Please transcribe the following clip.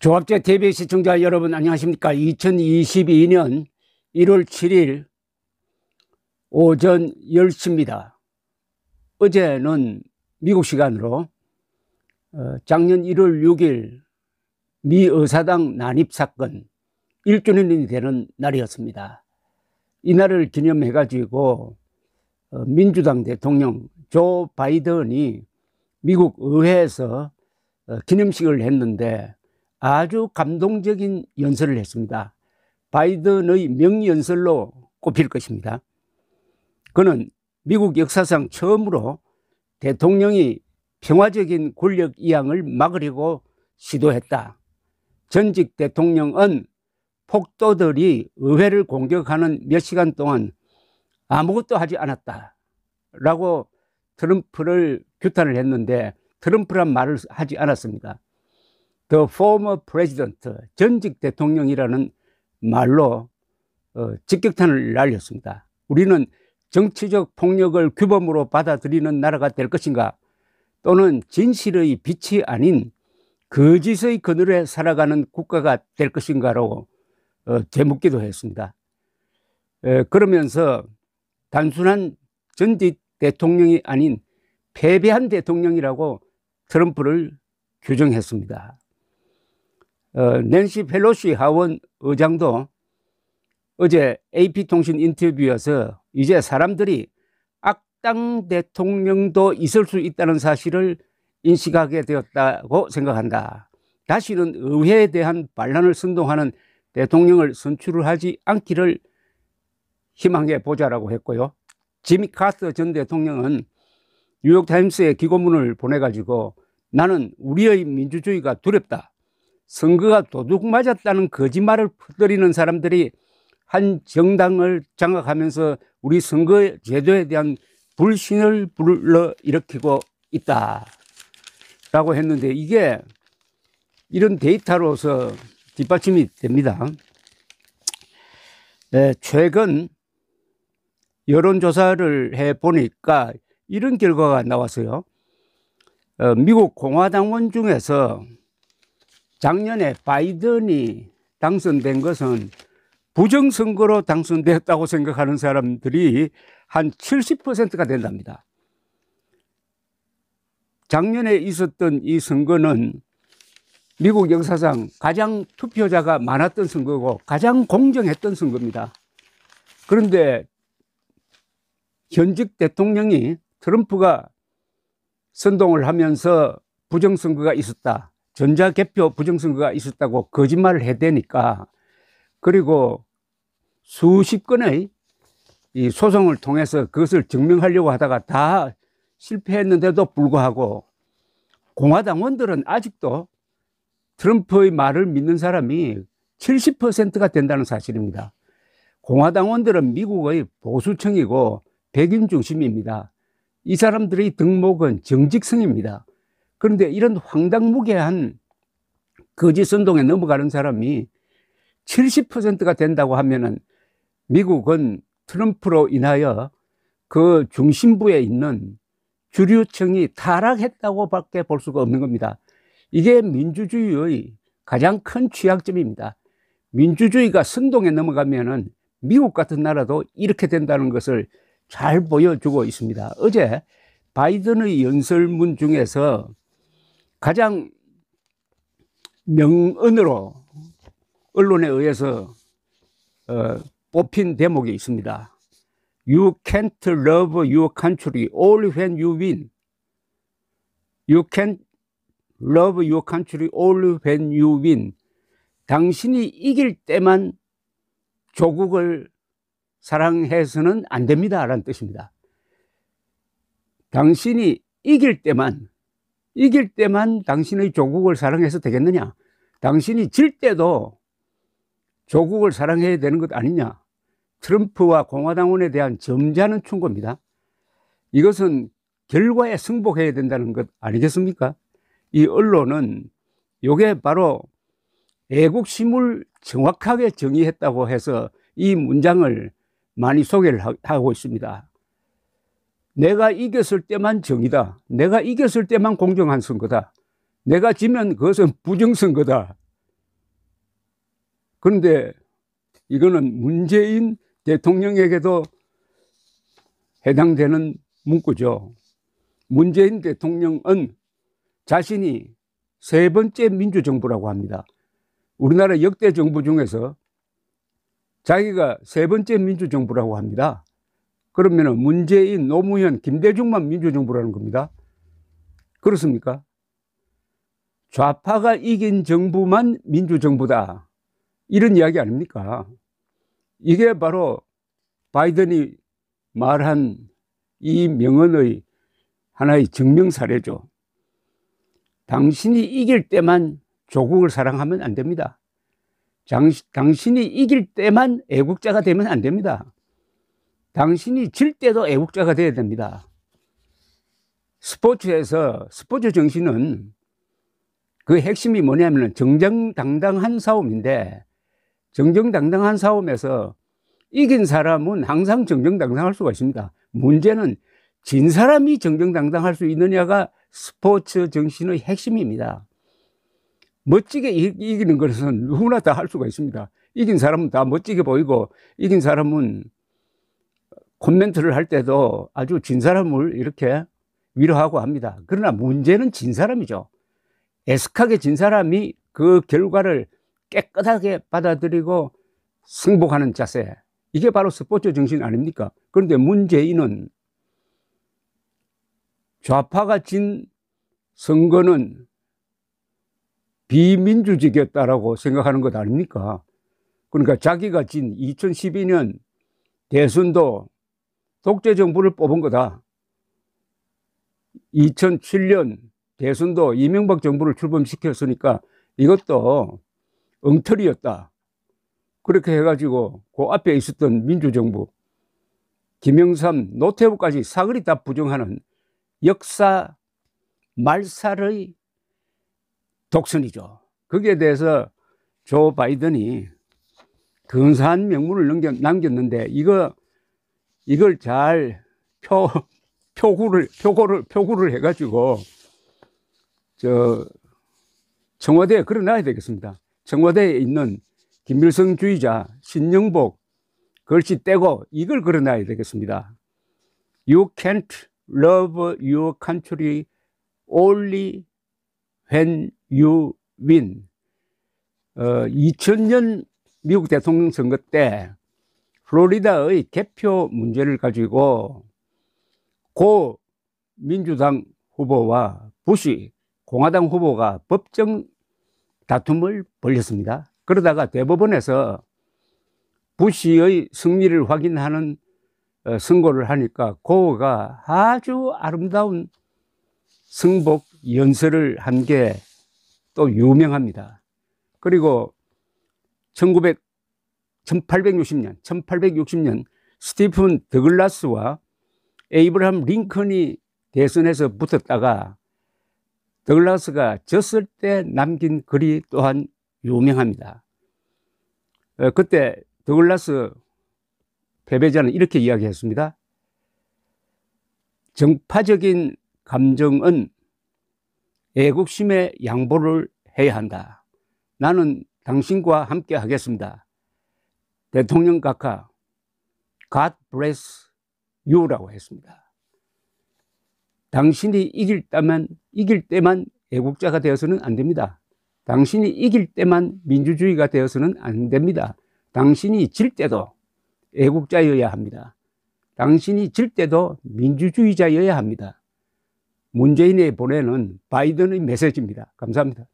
조합제 TV 시청자 여러분 안녕하십니까 2022년 1월 7일 오전 10시입니다 어제는 미국 시간으로 어, 작년 1월 6일 미 의사당 난입사건 1주년이 되는 날이었습니다 이날을 기념해 가지고 어, 민주당 대통령 조 바이든이 미국 의회에서 어, 기념식을 했는데 아주 감동적인 연설을 했습니다. 바이든의 명연설로 꼽힐 것입니다. 그는 미국 역사상 처음으로 대통령이 평화적인 권력 이양을 막으려고 시도했다. 전직 대통령은 폭도들이 의회를 공격하는 몇 시간 동안 아무것도 하지 않았다. 라고 트럼프를 규탄을 했는데 트럼프란 말을 하지 않았습니다. The former president, 전직 대통령이라는 말로 어, 직격탄을 날렸습니다. 우리는 정치적 폭력을 규범으로 받아들이는 나라가 될 것인가 또는 진실의 빛이 아닌 거짓의 그늘에 살아가는 국가가 될것인가라 어, 되묻기도 했습니다. 그러면서 단순한 전직 대통령이 아닌 패배한 대통령이라고 트럼프를 규정했습니다. 어, 낸시 펠로시 하원 의장도 어제 AP통신 인터뷰에서 이제 사람들이 악당 대통령도 있을 수 있다는 사실을 인식하게 되었다고 생각한다. 다시는 의회에 대한 반란을 선동하는 대통령을 선출을 하지 않기를 희망해 보자라고 했고요. 지미 카스터 전 대통령은 뉴욕타임스에 기고문을 보내가지고 나는 우리의 민주주의가 두렵다. 선거가 도둑 맞았다는 거짓말을 퍼뜨리는 사람들이 한 정당을 장악하면서 우리 선거 제도에 대한 불신을 불러 일으키고 있다. 라고 했는데 이게 이런 데이터로서 뒷받침이 됩니다. 네, 최근 여론조사를 해보니까 이런 결과가 나왔어요. 어, 미국 공화당원 중에서 작년에 바이든이 당선된 것은 부정선거로 당선되었다고 생각하는 사람들이 한 70%가 된답니다. 작년에 있었던 이 선거는 미국 역사상 가장 투표자가 많았던 선거고 가장 공정했던 선거입니다. 그런데 현직 대통령이 트럼프가 선동을 하면서 부정선거가 있었다. 전자개표 부정선거가 있었다고 거짓말을 해대니까 그리고 수십 건의 이 소송을 통해서 그것을 증명하려고 하다가 다 실패했는데도 불구하고 공화당원들은 아직도 트럼프의 말을 믿는 사람이 70%가 된다는 사실입니다. 공화당원들은 미국의 보수층이고 백인 중심입니다. 이 사람들의 덕목은 정직성입니다. 그런데 이런 황당무계한 거짓 선동에 넘어가는 사람이 70%가 된다고 하면은 미국은 트럼프로 인하여 그 중심부에 있는 주류층이 타락했다고 밖에 볼 수가 없는 겁니다. 이게 민주주의의 가장 큰 취약점입니다. 민주주의가 선동에 넘어가면은 미국 같은 나라도 이렇게 된다는 것을 잘 보여주고 있습니다. 어제 바이든의 연설문 중에서 가장 명언으로 언론에 의해서 어, 뽑힌 대목이 있습니다. You can't love your country only when you win. You can't love your country only when you win. 당신이 이길 때만 조국을 사랑해서는 안 됩니다. 라는 뜻입니다. 당신이 이길 때만 이길 때만 당신의 조국을 사랑해서 되겠느냐? 당신이 질 때도 조국을 사랑해야 되는 것 아니냐? 트럼프와 공화당원에 대한 점잖은 충고입니다. 이것은 결과에 승복해야 된다는 것 아니겠습니까? 이 언론은 이게 바로 애국심을 정확하게 정의했다고 해서 이 문장을 많이 소개를 하고 있습니다. 내가 이겼을 때만 정의다. 내가 이겼을 때만 공정한 선거다. 내가 지면 그것은 부정선거다. 그런데 이거는 문재인 대통령에게도 해당되는 문구죠. 문재인 대통령은 자신이 세 번째 민주정부라고 합니다. 우리나라 역대 정부 중에서 자기가 세 번째 민주정부라고 합니다. 그러면 문재인, 노무현, 김대중만 민주정부라는 겁니다. 그렇습니까? 좌파가 이긴 정부만 민주정부다. 이런 이야기 아닙니까? 이게 바로 바이든이 말한 이 명언의 하나의 증명 사례죠. 당신이 이길 때만 조국을 사랑하면 안 됩니다. 장, 당신이 이길 때만 애국자가 되면 안 됩니다. 당신이 질 때도 애국자가 돼야 됩니다. 스포츠에서 스포츠 정신은 그 핵심이 뭐냐면 정정당당한 싸움인데 정정당당한 싸움에서 이긴 사람은 항상 정정당당할 수가 있습니다. 문제는 진 사람이 정정당당할 수 있느냐가 스포츠 정신의 핵심입니다. 멋지게 이기는 것은 누구나 다 할 수가 있습니다. 이긴 사람은 다 멋지게 보이고 이긴 사람은 콘멘트를할 때도 아주 진 사람을 이렇게 위로하고 합니다. 그러나 문제는 진 사람이죠. 애석하게 진 사람이 그 결과를 깨끗하게 받아들이고 승복하는 자세. 이게 바로 스포츠 정신 아닙니까? 그런데 문재인은 좌파가 진 선거는 비민주적이었다라고 생각하는 것 아닙니까? 그러니까 자기가 진 2012년 대선도 독재 정부를 뽑은 거다. 2007년 대선도 이명박 정부를 출범시켰으니까 이것도 엉터리였다. 그렇게 해가지고 그 앞에 있었던 민주정부, 김영삼, 노태우까지 사그리 다 부정하는 역사 말살의 독선이죠. 거기에 대해서 조 바이든이 근사한 명문을 남겼는데 이거 이걸 잘 표, 표구를, 표고를, 표구를 해가지고, 저, 청와대에 걸어놔야 되겠습니다. 청와대에 있는 김일성 주의자, 신영복, 글씨 떼고 이걸 걸어놔야 되겠습니다. You can't love your country only when you win. 어, 2000년 미국 대통령 선거 때 플로리다의 개표 문제를 가지고 고 민주당 후보와 부시 공화당 후보가 법정 다툼을 벌렸습니다 그러다가 대법원에서 부시의 승리를 확인하는 어, 선고를 하니까 고가 아주 아름다운 승복 연설을 한 게 또 유명합니다. 그리고 1900 1860년, 1860년 스티픈 더글라스와 에이브라함 링컨이 대선에서 붙었다가 더글라스가 졌을 때 남긴 글이 또한 유명합니다. 어, 그때 더글라스 패배자는 이렇게 이야기했습니다. 정파적인 감정은 애국심의 양보를 해야 한다. 나는 당신과 함께 하겠습니다. 대통령 각하 God bless you라고 했습니다. 당신이 이길 때만 이길 때만 애국자가 되어서는 안 됩니다. 당신이 이길 때만 민주주의가 되어서는 안 됩니다. 당신이 질 때도 애국자여야 합니다. 당신이 질 때도 민주주의자여야 합니다. 문재인의 보내는 바이든의 메시지입니다. 감사합니다.